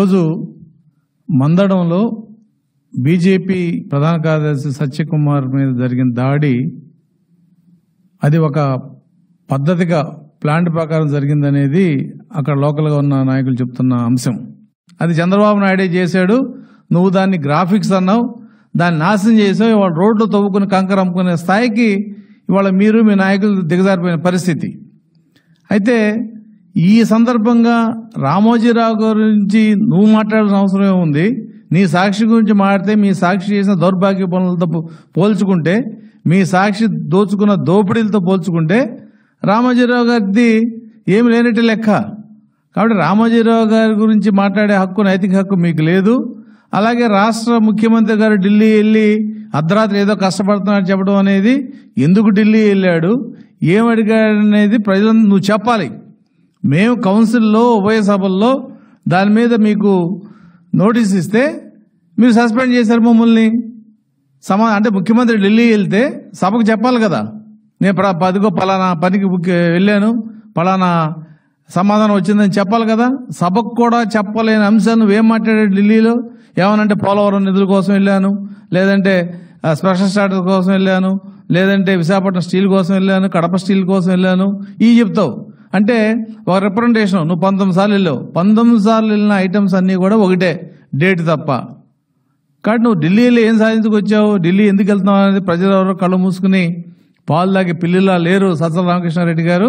ఈరోజు మందడంలో బీజేపీ ప్రధాన కార్యదర్శి సత్యకుమార్ మీద జరిగిన దాడి అది ఒక పద్ధతిగా ప్లాంట్ ప్రకారం జరిగిందనేది అక్కడ లోకల్గా ఉన్న నాయకులు చెప్తున్న అంశం అది చంద్రబాబు నాయుడే చేశాడు నువ్వు దాన్ని గ్రాఫిక్స్ అన్నావు దాన్ని నాశనం చేసావు ఇవాళ రోడ్లు తవ్వుకుని కంకర అమ్ముకునే స్థాయికి ఇవాళ మీరు మీ నాయకులు దిగజారిపోయిన పరిస్థితి అయితే ఈ సందర్భంగా రామోజీరావు గురించి నువ్వు మాట్లాడాల్సిన అవసరం ఉంది నీ సాక్షి గురించి మాట్లాడితే మీ సాక్షి చేసిన దౌర్భాగ్య పనులతో పోల్చుకుంటే మీ సాక్షి దోచుకున్న దోపిడీలతో పోల్చుకుంటే రామోజీరావు గారిది ఏమి లేనట్టు లెక్క కాబట్టి రామోజీరావు గారి గురించి మాట్లాడే హక్కు నైతిక హక్కు మీకు లేదు అలాగే రాష్ట్ర ముఖ్యమంత్రి గారు ఢిల్లీ వెళ్ళి అర్ధరాత్రి ఏదో కష్టపడుతున్నాడు చెప్పడం అనేది ఎందుకు ఢిల్లీ వెళ్ళాడు ఏమి అడిగాడు అనేది ప్రజలందరూ నువ్వు చెప్పాలి మేము కౌన్సిల్లో ఉభయ సభల్లో దాని మీద మీకు నోటీస్ ఇస్తే మీరు సస్పెండ్ చేశారు మమ్మల్ని సమా అంటే ముఖ్యమంత్రి ఢిల్లీ వెళ్తే సభకు చెప్పాలి కదా నేను పదిగో పలానా పనికి వెళ్ళాను పలానా సమాధానం వచ్చిందని చెప్పాలి కదా సభకు కూడా చెప్పలేని అంశాన్ని నువ్వేం మాట్లాడాడు ఢిల్లీలో ఏమనంటే పోలవరం నిధుల కోసం వెళ్ళాను లేదంటే స్పెషల్ స్టార్టర్ కోసం వెళ్ళాను లేదంటే విశాఖపట్నం స్టీల్ కోసం వెళ్ళాను కడప స్టీల్ కోసం వెళ్ళాను ఇవి చెప్తావు అంటే ఒక రిప్రజెంటేషన్ నువ్వు పంతొమ్మిది సార్లు వెళ్ళావు పంతొమ్మిది సార్లు వెళ్ళిన ఐటమ్స్ అన్నీ కూడా ఒకటే డేట్ తప్ప కాబట్టి నువ్వు ఢిల్లీలో ఏం ఏం సాధించుకొచ్చావు ఢిల్లీ ఎందుకు వెళ్తున్నావు అనేది ప్రజలు ఎవరో కళ్ళు మూసుకుని పాలు దాకి పిల్లిలా లేరు సజ్జల రామకృష్ణారెడ్డి గారు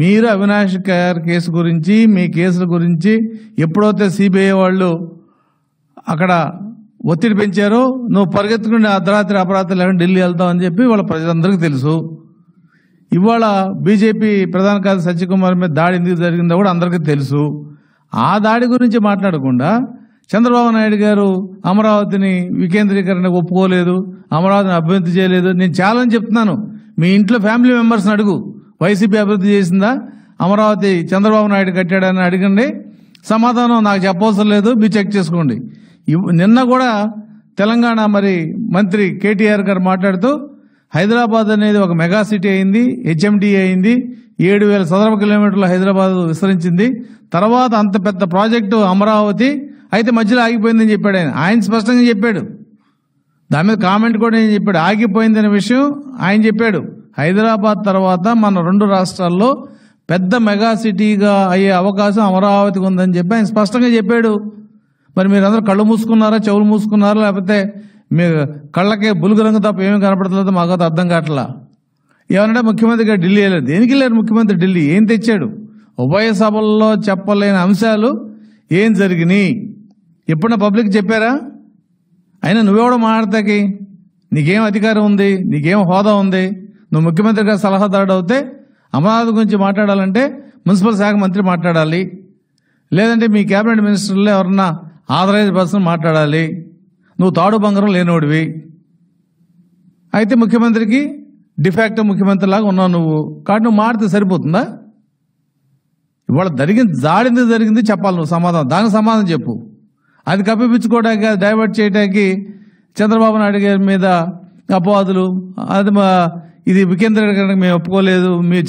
మీరు అవినాష్ గారి కేసు గురించి మీ కేసుల గురించి ఎప్పుడైతే సిబిఐ వాళ్ళు అక్కడ ఒత్తిడి పెంచారో నువ్వు పరిగెత్తుకుని అర్ధరాత్రి అపరాత్రి లేకుండా ఢిల్లీ వెళ్తావు అని చెప్పి వాళ్ళ ప్రజలందరికీ తెలుసు ఇవాళ బీజేపీ ప్రధాన కార్యదర్శి సత్యకుమార్ మీద దాడి ఎందుకు జరిగిందో కూడా అందరికీ తెలుసు ఆ దాడి గురించి మాట్లాడకుండా చంద్రబాబు నాయుడు గారు అమరావతిని వికేంద్రీకరణ ఒప్పుకోలేదు అమరావతిని అభివృద్ధి చేయలేదు నేను చాలా చెప్తున్నాను మీ ఇంట్లో ఫ్యామిలీ మెంబర్స్ని అడుగు వైసీపీ అభివృద్ధి చేసిందా అమరావతి చంద్రబాబు నాయుడు కట్టాడని అడగండి సమాధానం నాకు చెప్పవసరం లేదు మీరు చెక్ చేసుకోండి నిన్న కూడా తెలంగాణ మరి మంత్రి కేటీఆర్ గారు మాట్లాడుతూ హైదరాబాద్ అనేది ఒక మెగా సిటీ అయింది హెచ్ఎండి అయింది ఏడు వేల చదరపు కిలోమీటర్ల హైదరాబాద్ విస్తరించింది తర్వాత అంత పెద్ద ప్రాజెక్టు అమరావతి అయితే మధ్యలో ఆగిపోయిందని చెప్పాడు ఆయన ఆయన స్పష్టంగా చెప్పాడు దాని మీద కామెంట్ కూడా నేను చెప్పాడు ఆగిపోయిందనే విషయం ఆయన చెప్పాడు హైదరాబాద్ తర్వాత మన రెండు రాష్ట్రాల్లో పెద్ద మెగా సిటీగా అయ్యే అవకాశం అమరావతికి ఉందని చెప్పి ఆయన స్పష్టంగా చెప్పాడు మరి మీరందరూ కళ్ళు మూసుకున్నారా చెవులు మూసుకున్నారా లేకపోతే మీరు కళ్ళకే రంగు తప్ప ఏమి కనపడలేదు మాకు అర్థం కావట్లా ఏమన్నా ముఖ్యమంత్రిగా ఢిల్లీ వెళ్ళారు దేనికి వెళ్ళారు ముఖ్యమంత్రి ఢిల్లీ ఏం తెచ్చాడు ఉభయ సభల్లో చెప్పలేని అంశాలు ఏం జరిగినాయి ఎప్పుడన్నా పబ్లిక్ చెప్పారా అయినా నువ్వెవడో మాట్లాడతాకి నీకేం అధికారం ఉంది నీకేం హోదా ఉంది నువ్వు ముఖ్యమంత్రి గారు సలహాదారుడు అవుతే అమరావతి గురించి మాట్లాడాలంటే మున్సిపల్ శాఖ మంత్రి మాట్లాడాలి లేదంటే మీ కేబినెట్ మినిస్టర్లో ఎవరన్నా ఆథరైజ్డ్ పర్సన్ మాట్లాడాలి నువ్వు తాడు బంగారం లేనివాడివి అయితే ముఖ్యమంత్రికి డిఫాక్ట్ ముఖ్యమంత్రి లాగా ఉన్నావు నువ్వు కాబట్టి నువ్వు మారితే సరిపోతుందా ఇవాళ జరిగింది జాడింది జరిగింది చెప్పాలి నువ్వు సమాధానం దానికి సమాధానం చెప్పు అది కప్పిపించుకోవడానికి అది డైవర్ట్ చేయడానికి చంద్రబాబు నాయుడు గారి మీద అపవాదులు అది ఇది వికేంద్రీకరణకు మేము ఒప్పుకోలేదు మీ